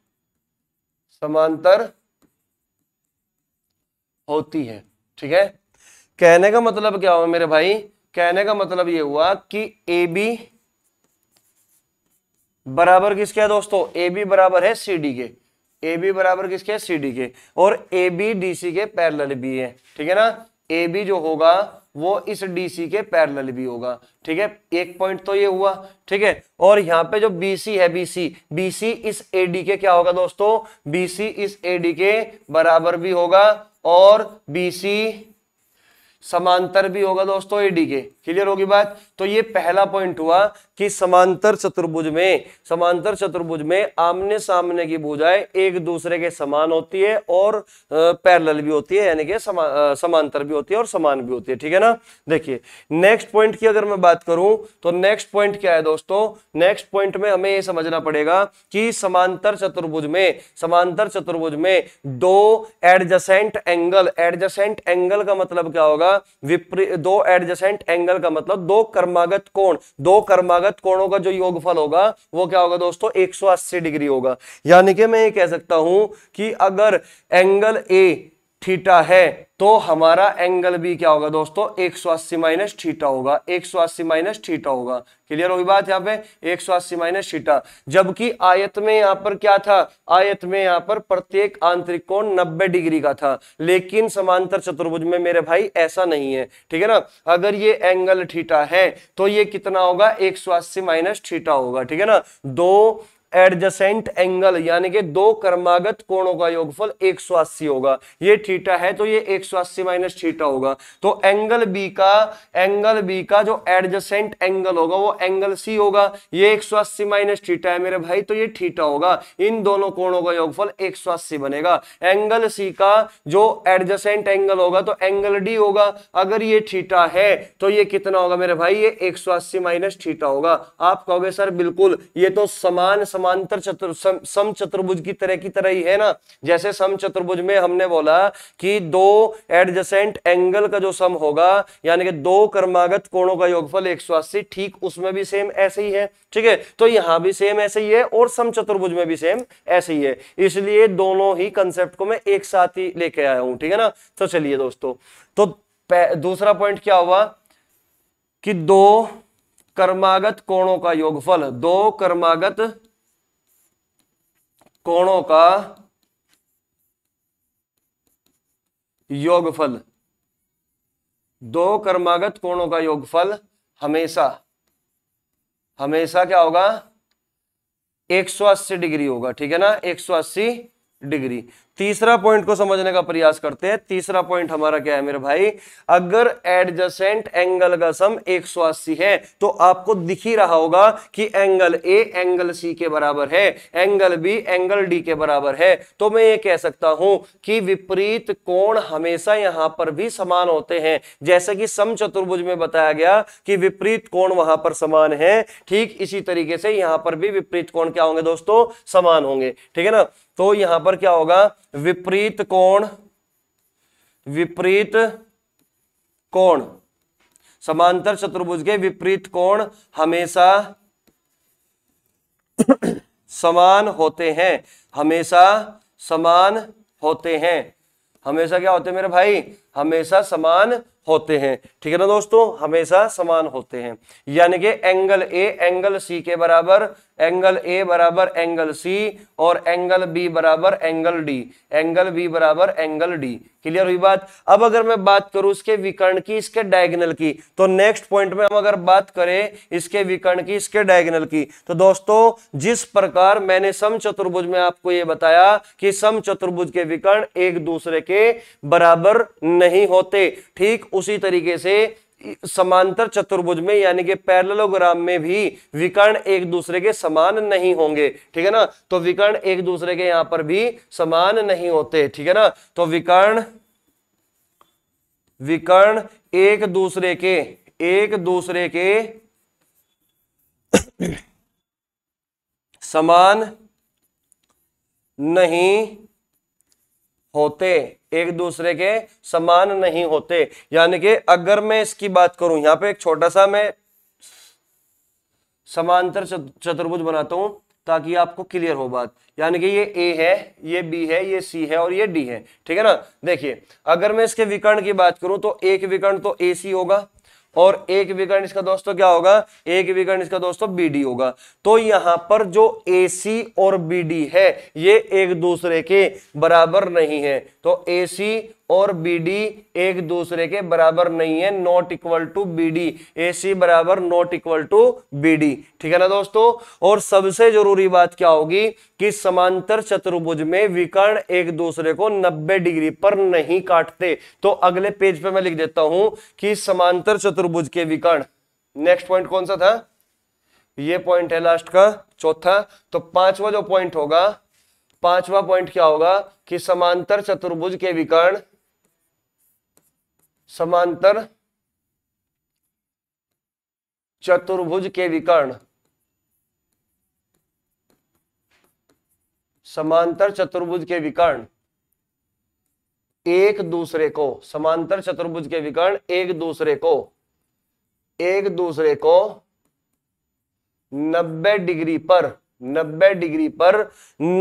समांतर होती है ठीक है कहने का मतलब क्या हुआ मेरे भाई कहने का मतलब यह हुआ कि ए बी बराबर किसके है दोस्तों ए बी बराबर है सी डी के ए बी बराबर किसके है सी डी के और ए बी डी सी के पैरेलल भी है ठीक है ना ए बी जो होगा वो इस डीसी के पैरेलल भी होगा ठीक है एक पॉइंट तो ये हुआ ठीक है और यहाँ पे जो बीसी है बीसी बीसी इस एडी के क्या होगा दोस्तों बीसी इस एडी के बराबर भी होगा और बीसी समांतर भी होगा दोस्तों एडी के क्लियर होगी बात तो ये पहला पॉइंट हुआ कि समांतर चतुर्भुज में समांतर चतुर्भुज में आमने सामने की भुजाएं एक दूसरे के समान होती है और पैरेलल भी होती है यानी कि समा, समांतर भी होती है और समान भी होती है ठीक है ना देखिए नेक्स्ट पॉइंट की अगर मैं बात करूं तो नेक्स्ट पॉइंट क्या है दोस्तों नेक्स्ट पॉइंट में हमें यह समझना पड़ेगा कि समांतर चतुर्भुज में समांतर चतुर्भुज में दो एडजसेंट एंगल एडजसेंट एंगल का मतलब क्या होगा विपरीत दो एडजसेंट एंगल का मतलब दो कर्मागत कोण दो कर्मागत तथागत कोणों का जो योगफल होगा वो क्या होगा दोस्तों 180 डिग्री होगा यानी कि मैं ये कह सकता हूं कि अगर एंगल ए थीटा है तो हमारा एंगल भी क्या होगा दोस्तों एक सौ अस्सी माइनस थीटा होगा एक सौ अस्सी माइनस थीटा होगा क्लियर होगी बात यहाँ पे एक सौ अस्सी माइनस थीटा जबकि आयत में यहाँ पर क्या था आयत में यहाँ पर प्रत्येक आंतरिक कोण नब्बे डिग्री का था लेकिन समांतर चतुर्भुज में मेरे भाई ऐसा नहीं है ठीक है ना अगर ये एंगल थीटा है तो ये कितना होगा एक सौ अस्सी माइनस थीटा होगा ठीक है ना दो एडजसेंट एंगल यानी कि दो कर्मागत कोणों का योगफल 180 होगा ये थीटा है तो ये 180 सौ माइनस थीटा होगा तो एंगल बी का एंगल बी का जो एडजसेंट एंगल होगा वो एंगल सी होगा ये 180 सौ माइनस थीटा है मेरे भाई तो ये थीटा होगा इन दोनों कोणों का योगफल 180 बनेगा एंगल सी का जो एडजसेंट एंगल होगा तो एंगल डी होगा अगर ये ठीटा है तो ये कितना होगा मेरे भाई ये 180 माइनस ठीटा होगा आप कहोगे सर बिल्कुल ये तो समान समान समांतर चतुर सम, चतुर्भुज की तरह की तरह ही है ना जैसे सम चतुर्भुज में हमने बोला कि दो एडजेसेंट एंगल का जो सम होगा यानी कि दो कर्मागत कोणों का योगफल एक ठीक उसमें भी सेम ऐसे ही है ठीक है तो यहां भी सेम ऐसे ही है और सम चतुर्भुज में भी सेम ऐसे ही है इसलिए दोनों ही कंसेप्ट को मैं एक साथ ही लेके आया हूं ठीक है ना तो चलिए दोस्तों तो दूसरा पॉइंट क्या हुआ कि दो कर्मागत कोणों का योगफल दो कर्मागत कोणों का योगफल दो कर्मागत कोणों का योगफल हमेशा हमेशा क्या होगा 180 डिग्री होगा ठीक है ना 180 डिग्री तीसरा पॉइंट को समझने का प्रयास करते हैं तीसरा पॉइंट हमारा क्या है मेरे भाई अगर एडजसेंट एंगल का सम 180 है तो आपको दिख ही रहा होगा कि एंगल ए एंगल सी के बराबर है एंगल बी एंगल डी के बराबर है तो मैं ये कह सकता हूं कि विपरीत कोण हमेशा यहां पर भी समान होते हैं जैसे कि सम चतुर्भुज में बताया गया कि विपरीत कोण वहां पर समान है ठीक इसी तरीके से यहां पर भी विपरीत कोण क्या होंगे दोस्तों समान होंगे ठीक है ना तो यहां पर क्या होगा विपरीत कोण विपरीत कोण समांतर चतुर्भुज के विपरीत कोण हमेशा समान होते हैं हमेशा समान होते हैं हमेशा क्या होते हैं मेरे भाई हमेशा समान होते हैं ठीक है ना दोस्तों हमेशा समान होते हैं यानी कि एंगल ए एंगल सी के बराबर एंगल ए बराबर एंगल सी और एंगल बी बराबर एंगल डी एंगल बी बराबर एंगल डी क्लियर हुई बात अब अगर मैं बात करूं इसके विकर्ण की इसके डायगनल की तो नेक्स्ट पॉइंट में हम अगर बात करें इसके विकर्ण की इसके डायगनल की तो दोस्तों जिस प्रकार मैंने सम चतुर्भुज में आपको यह बताया कि सम चतुर्भुज के विकर्ण एक दूसरे के बराबर नहीं होते ठीक उसी तरीके से समांतर चतुर्भुज में यानी कि पैरलोग्राम में भी विकर्ण एक दूसरे के समान नहीं होंगे ठीक है ना तो विकर्ण एक दूसरे के यहां पर भी समान नहीं होते ठीक है ना तो विकर्ण विकर्ण एक दूसरे के एक दूसरे के [coughs] समान नहीं होते एक दूसरे के समान नहीं होते यानी कि अगर मैं इसकी बात करूं यहां पे एक छोटा सा मैं समांतर चतुर्भुज बनाता हूं ताकि आपको क्लियर हो बात यानी कि ये ए है ये बी है ये सी है और ये डी है ठीक है ना देखिए अगर मैं इसके विकर्ण की बात करूं तो एक विकर्ण तो ए सी होगा और एक विकर्ण इसका दोस्तों क्या होगा एक विकर्ण इसका दोस्तों BD होगा तो यहां पर जो एसी और BD है ये एक दूसरे के बराबर नहीं है तो एसी और बी डी एक दूसरे के बराबर नहीं है not equal to B D A C बराबर not equal to B D ठीक है ना दोस्तों और सबसे जरूरी बात क्या होगी कि समांतर चतुर्भुज में विकर्ण एक दूसरे को 90 डिग्री पर नहीं काटते तो अगले पेज पे मैं लिख देता हूं कि समांतर चतुर्भुज के विकर्ण नेक्स्ट पॉइंट कौन सा था ये पॉइंट है लास्ट का चौथा तो पांचवा जो पॉइंट होगा पांचवा पॉइंट क्या होगा कि समांतर चतुर्भुज के विकर्ण समांतर चतुर्भुज के विकर्ण समांतर चतुर्भुज के विकर्ण एक दूसरे को समांतर चतुर्भुज के विकर्ण एक दूसरे को एक दूसरे को 90 डिग्री पर 90 डिग्री पर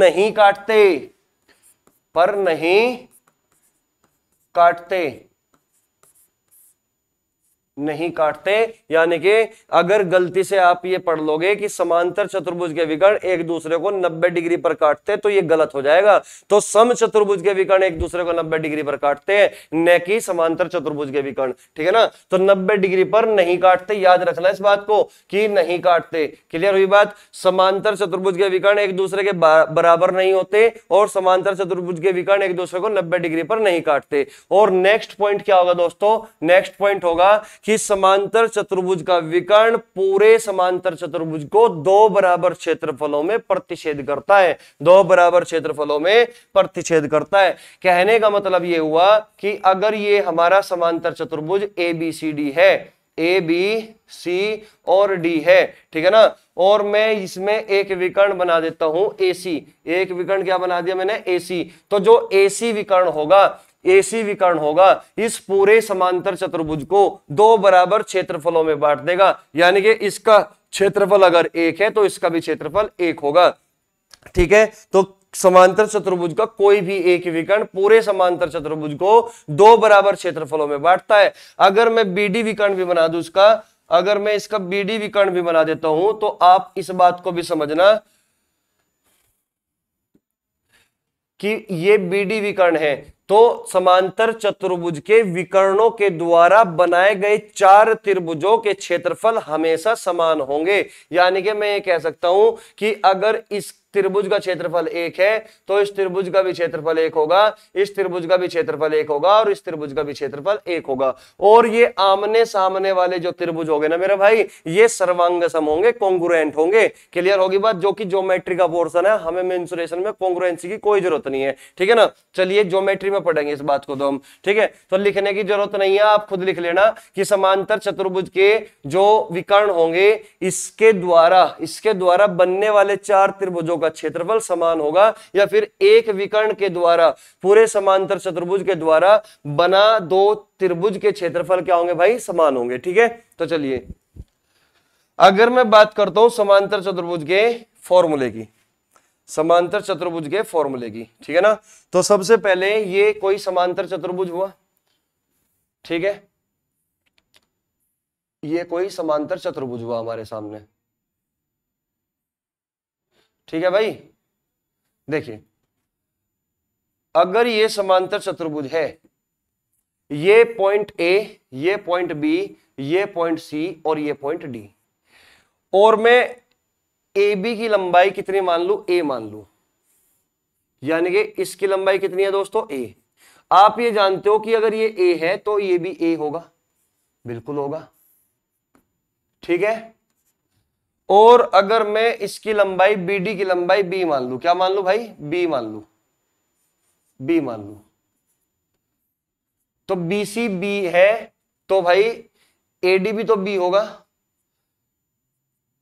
नहीं काटते पर नहीं काटते नहीं काटते यानी कि अगर गलती से आप ये पढ़ लोगे कि समांतर चतुर्भुज के विकर्ण एक दूसरे को 90 डिग्री पर काटते तो ये गलत हो जाएगा तो सम चतुर्भुज के विकर्ण एक दूसरे को 90 डिग्री पर काटते हैं न कि समांतर चतुर्भुज के विकर्ण ठीक है ना तो 90 डिग्री पर नहीं काटते याद रखना इस बात को कि नहीं काटते क्लियर हुई बात समांतर चतुर्भुज के विकर्ण एक दूसरे के बराबर नहीं होते और समांतर चतुर्भुज के विकर्ण एक दूसरे को नब्बे डिग्री पर नहीं काटते और नेक्स्ट पॉइंट क्या होगा दोस्तों नेक्स्ट पॉइंट होगा कि समांतर चतुर्भुज का विकर्ण पूरे समांतर चतुर्भुज को दो बराबर क्षेत्रफलों में प्रतिषेध करता है दो बराबर क्षेत्रफलों में प्रतिषेध करता है कहने का मतलब यह हुआ कि अगर ये हमारा समांतर चतुर्भुज ए बी सी डी है ए बी सी और डी है ठीक है ना और मैं इसमें एक विकर्ण बना देता हूं ए सी एक विकर्ण क्या बना दिया मैंने ए सी तो जो ए सी विकर्ण होगा एसी विकर्ण होगा इस पूरे समांतर चतुर्भुज को दो बराबर क्षेत्रफलों में बांट देगा यानी कि इसका क्षेत्रफल अगर एक है तो इसका भी क्षेत्रफल एक होगा ठीक है तो समांतर चतुर्भुज का कोई भी एक विकर्ण पूरे समांतर चतुर्भुज को दो बराबर क्षेत्रफलों में बांटता है अगर मैं बीडी विकर्ण भी बना दू इसका अगर मैं इसका बीडी विकर्ण भी बना देता हूं तो आप इस बात को भी समझना कि ये बीडी विकर्ण है तो समांतर चतुर्भुज के विकर्णों के द्वारा बनाए गए चार त्रिभुजों के क्षेत्रफल हमेशा समान होंगे यानी कि मैं ये कह सकता हूं कि अगर इस त्रिभुज का क्षेत्रफल एक है तो इस त्रिभुज का भी क्षेत्रफल एक होगा इस त्रिभुज का भी क्षेत्रफल एक होगा और इस त्रिभुज का भी क्षेत्रफल एक होगा और ये आमने सामने वाले जो त्रिभुज हो ना मेरे भाई ये सर्वांग सम होंगे कॉन्ग्रुएंट होंगे क्लियर होगी बात जो कि ज्योमेट्री का पोर्सन है हमें मेन्सुरेशन में कॉन्ग्रुएंसी की कोई जरूरत नहीं है ठीक है ना चलिए ज्योमेट्री में पढ़ेंगे इस बात को तो हम ठीक है तो लिखने की जरूरत नहीं है आप खुद लिख लेना कि समांतर चतुर्भुज के जो विकर्ण होंगे इसके द्वारा इसके द्वारा बनने वाले चार त्रिभुजों का क्षेत्रफल समान होगा या फिर एक विकर्ण के द्वारा पूरे समांतर चतुर्भुज के द्वारा बना दो त्रिभुज के क्षेत्रफल क्या होंगे भाई समान होंगे ठीक है तो चलिए अगर मैं बात करता हूं समांतर चतुर्भुज के फॉर्मूले की समांतर चतुर्भुज के फॉर्मूले की ठीक है ना तो सबसे पहले ये कोई समांतर चतुर्भुज हुआ ठीक है ये कोई समांतर चतुर्भुज हुआ हमारे सामने ठीक है भाई देखिए अगर ये समांतर चतुर्भुज है ये पॉइंट ए ये पॉइंट बी ये पॉइंट सी और ये पॉइंट डी और मैं ए बी की लंबाई कितनी मान लू ए मान लू यानी कि इसकी लंबाई कितनी है दोस्तों ए आप ये जानते हो कि अगर ये ए है तो ये भी ए होगा बिल्कुल होगा ठीक है और अगर मैं इसकी लंबाई बी डी की लंबाई बी मान लू क्या मान लू भाई बी मान लू बी मान लू तो बी सी बी है तो भाई डी भी तो बी होगा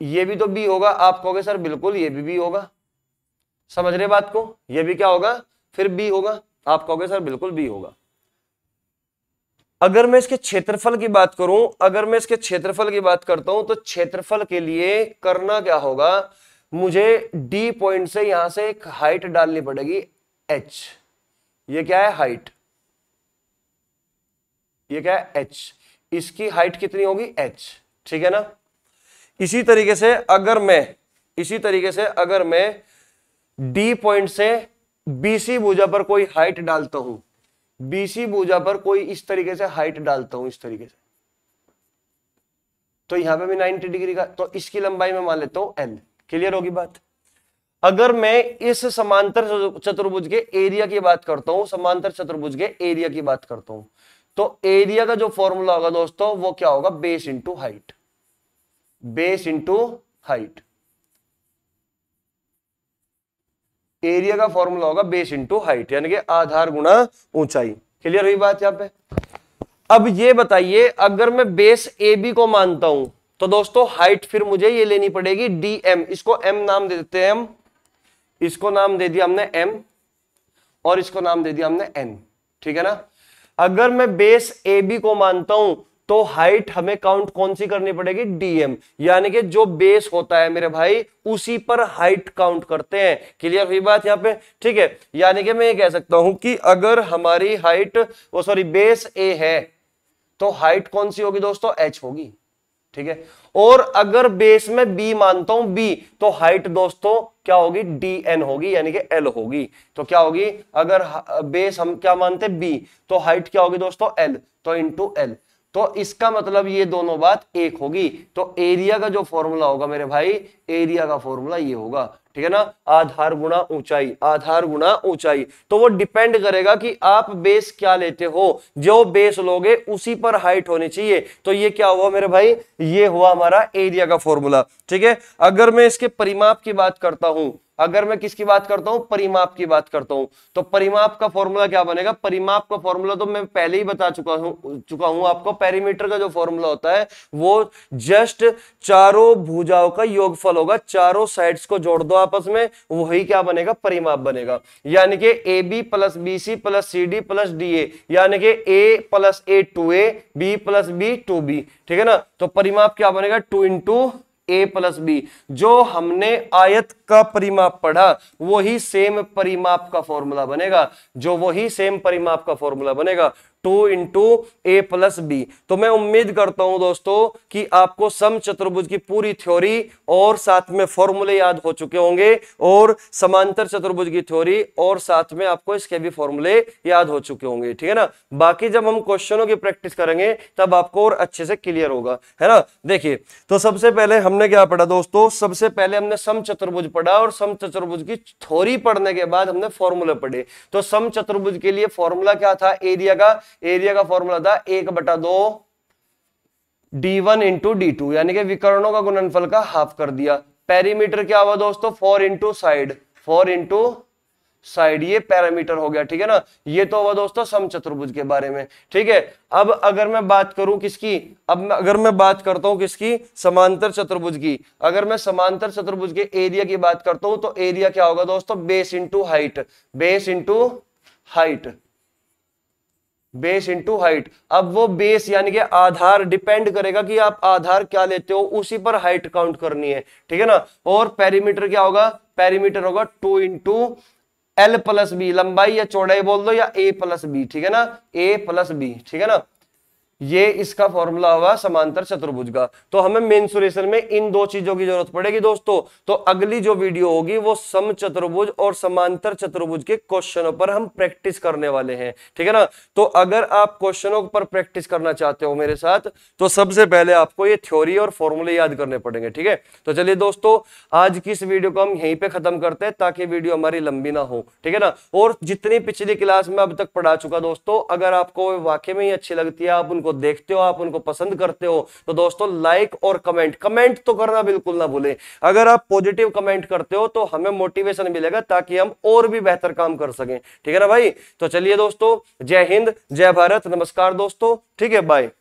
ये भी तो बी होगा आप कहोगे सर बिल्कुल ये भी बी होगा समझ रहे बात को ये भी क्या होगा फिर बी होगा आप कहोगे सर बिल्कुल बी होगा अगर मैं इसके क्षेत्रफल की बात करूं अगर मैं इसके क्षेत्रफल की बात करता हूं तो क्षेत्रफल के लिए करना क्या होगा मुझे डी पॉइंट से यहां से एक हाइट डालनी पड़ेगी एच ये क्या है हाइट ये क्या है एच इसकी हाइट कितनी होगी एच ठीक है ना इसी तरीके से अगर मैं इसी तरीके से अगर मैं डी पॉइंट से बीसी भुजा पर कोई हाइट डालता हूं बीसी भुजा पर कोई इस तरीके से हाइट डालता हूं इस तरीके से तो यहां पे भी 90 डिग्री का तो इसकी लंबाई में मान लेता हूं एल क्लियर होगी बात अगर मैं इस समांतर चतुर्भुज के एरिया की बात करता हूं समांतर चतुर्भुज के एरिया की बात करता हूं तो एरिया का जो फॉर्मूला होगा दोस्तों वो क्या होगा base into height base into height area का फॉर्मूला होगा बेस इंटू हाइट यानी कि आधार गुणा ऊंचाई क्लियर हुई बात यहां पे अब ये बताइए अगर मैं बेस ए बी को मानता हूं तो दोस्तों हाइट फिर मुझे ये लेनी पड़ेगी डी एम इसको एम नाम दे देते हैं हम इसको नाम दे दिया हमने एम और इसको नाम दे दिया हमने एन ठीक है ना अगर मैं बेस ए बी को मानता हूं तो हाइट हमें काउंट कौन सी करनी पड़ेगी डीएम यानी कि जो बेस होता है मेरे भाई उसी पर हाइट काउंट करते हैं क्लियर हुई बात यहां पे ठीक है यानी कि मैं ये कह सकता हूं कि अगर हमारी हाइट वो सॉरी बेस ए है तो हाइट कौन सी होगी दोस्तों एच होगी ठीक है और अगर बेस में बी मानता हूं बी तो हाइट दोस्तों क्या होगी डी एन होगी यानी कि एल होगी तो क्या होगी अगर बेस हम क्या मानते हैं बी तो हाइट क्या होगी दोस्तों एल तो इंटू एल तो इसका मतलब ये दोनों बात एक होगी तो एरिया का जो फॉर्मूला होगा मेरे भाई एरिया का फॉर्मूला ये होगा ठीक है ना आधार गुणा ऊंचाई आधार गुणा ऊंचाई तो वो डिपेंड करेगा कि आप बेस क्या लेते हो जो बेस लोगे उसी पर हाइट होनी चाहिए तो ये क्या हुआ मेरे भाई ये हुआ हमारा एरिया का फॉर्मूला ठीक है अगर मैं इसके परिमाप की बात करता हूं अगर मैं किसकी बात करता हूं परिमाप की बात करता हूं तो परिमाप का फॉर्मूला क्या बनेगा परिमाप का फॉर्मूला तो मैं पहले ही बता चुका हूं चुका हूं आपको पेरीमीटर का जो फॉर्मूला होता है वो जस्ट चारों भुजाओं का योगफल होगा चारों साइड्स को जोड़ दो आपस में वही क्या बनेगा परिमाप बनेगा यानी कि A B plus B C plus C D plus D A यानी कि A plus A two A B plus B two B ठीक है ना तो परिमाप क्या बनेगा two into A plus B जो हमने आयत का परिमाप पढ़ा वही सेम परिमाप का फॉर्मूला बनेगा जो वही सेम परिमाप का फॉर्मूला बनेगा two into A plus B तो मैं उम्मीद करता हूं दोस्तों कि आपको सम चतुर्भुज की पूरी थ्योरी और साथ में फॉर्मूले याद हो चुके होंगे और समांतर चतुर्भुज की थ्योरी और साथ में आपको इसके भी फॉर्मूले याद हो चुके होंगे ठीक है ना बाकी जब हम क्वेश्चनों की प्रैक्टिस करेंगे तब आपको और अच्छे से क्लियर होगा है ना देखिए तो सबसे पहले हमने क्या पढ़ा दोस्तों सबसे पहले हमने सम चतुर्भुज पढ़ा और सम चतुर्भुज की थ्योरी पढ़ने के बाद हमने फॉर्मूले पढ़े तो सम चतुर्भुज के लिए फॉर्मूला क्या था एरिया का एरिया का फॉर्मूला था एक बटा दो D one into D two यानी कि विकर्णों का गुणनफल का हाफ कर दिया पैरीमीटर क्या हुआ दोस्तों four into side four into side ये पैरामीटर हो गया ठीक है ना ये तो हुआ दोस्तों समचतुर्भुज के बारे में ठीक है अब अगर मैं बात करूं किसकी अब अगर मैं बात करता हूं किसकी समांतर चतुर्भुज की अगर मैं समांतर चतुर्भुज के एरिया की बात करता हूं तो एरिया क्या होगा दोस्तों base into height base into height base into height अब वो बेस यानी कि आधार डिपेंड करेगा कि आप आधार क्या लेते हो उसी पर हाइट काउंट करनी है ठीक है ना और पेरीमीटर क्या होगा पेरीमीटर होगा two into L plus B लंबाई या चौड़ाई बोल दो या ए प्लस बी ठीक है ना ए प्लस बी ठीक है ना ये इसका फॉर्मूला हुआ समांतर चतुर्भुज का तो हमें मेन्सुरेशन में इन दो चीजों की जरूरत पड़ेगी दोस्तों तो अगली जो वीडियो होगी वो सम चतुर्भुज और समांतर चतुर्भुज के क्वेश्चनों पर हम प्रैक्टिस करने वाले हैं ठीक है ना तो अगर आप क्वेश्चनों पर प्रैक्टिस करना चाहते हो मेरे साथ तो सबसे पहले आपको ये थ्योरी और फॉर्मूले याद करने पड़ेंगे ठीक है तो चलिए दोस्तों आज की इस वीडियो को हम यहीं पर खत्म करते हैं ताकि वीडियो हमारी लंबी ना हो ठीक है ना और जितनी पिछली क्लास में अब तक पढ़ा चुका दोस्तों अगर आपको वाकई में ही अच्छी लगती है आप उनको उनको देखते हो आप उनको पसंद करते हो तो दोस्तों लाइक और कमेंट कमेंट तो करना बिल्कुल ना भूले अगर आप पॉजिटिव कमेंट करते हो तो हमें मोटिवेशन मिलेगा ताकि हम और भी बेहतर काम कर सकें ठीक है ना भाई तो चलिए दोस्तों जय हिंद जय भारत नमस्कार दोस्तों ठीक है बाय